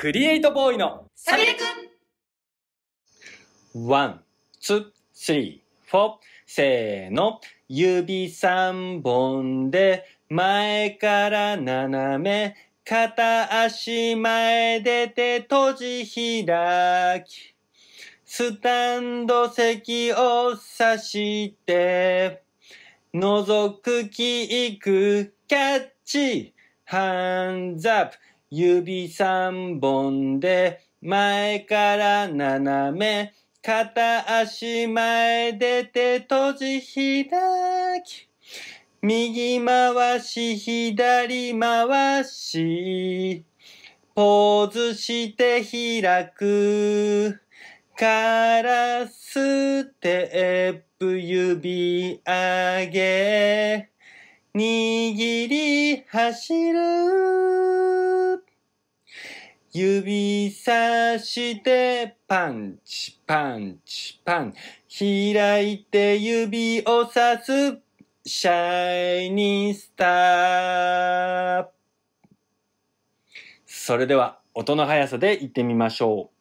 クリエイトボーイのサビレくんワン、ツー、スリー、フォー。せーの。指三本で前から斜め。片足前出て閉じ開き。スタンド席を指して。覗くキックキャッチ。ハンズアップ。指三本で前から斜め片足前出て閉じ開き右回し左回しポーズして開くからステップ指上げ握り走る指さしてパンチパンチパン開いて指をさすシャイニースターそれでは音の速さでいってみましょう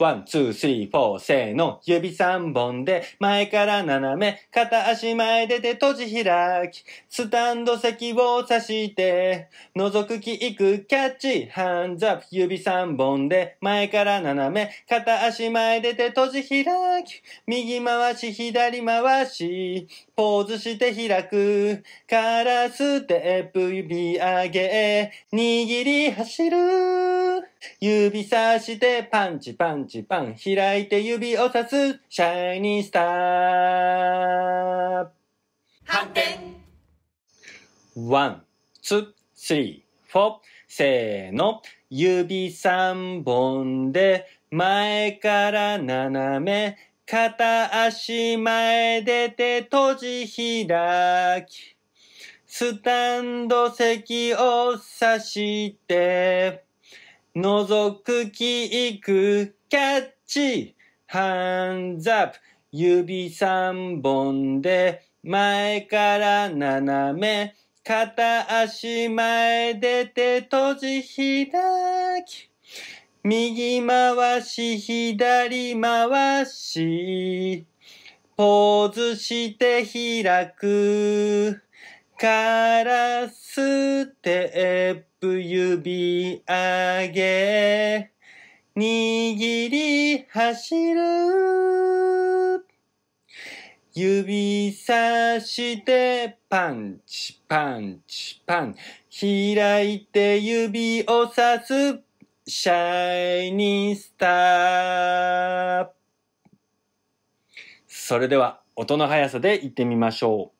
ワン、ツー、スリー、フォー、せーの。指三本で、前から斜め、片足前出て閉じ開き、スタンド席を指して、覗くキック、キャッチ、ハンズアップ。指三本で、前から斜め、片足前出て閉じ開き、右回し、左回し、ポーズして開く、からステップ指上げ、握り走る。指さしてパンチパンチパン開いて指を刺すシャイニースター反転ワン、ツー、スリー、フォーせーの指三本で前から斜め片足前出て閉じ開きスタンド席を刺して覗くキック、キャッチ、ハンズアップ、指3本で、前から斜め、片足前出て閉じ開き、右回し、左回し、ポーズして開く。からステープ指上げ、握り走る。指さしてパンチパンチパン。開いて指をさす。シャイニースター。それでは音の速さでいってみましょう。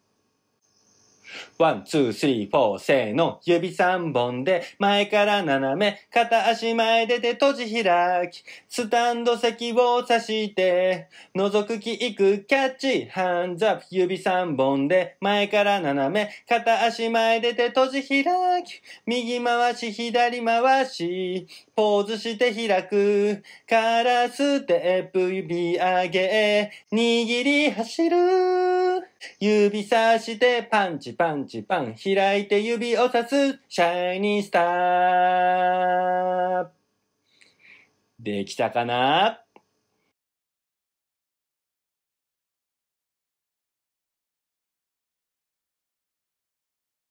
ワン、ツー、スリー、フォー、せーの。指三本で、前から斜め、片足前出て閉じ開き、スタンド席を刺して、覗くキック、キャッチ、ハンズアップ。指三本で、前から斜め、片足前出て閉じ開き、右回し、左回し、ポーズして開く、からステップ指上げ、握り走る。指さしてパンチパンチパン開いて指をさすシャイニースターできたかな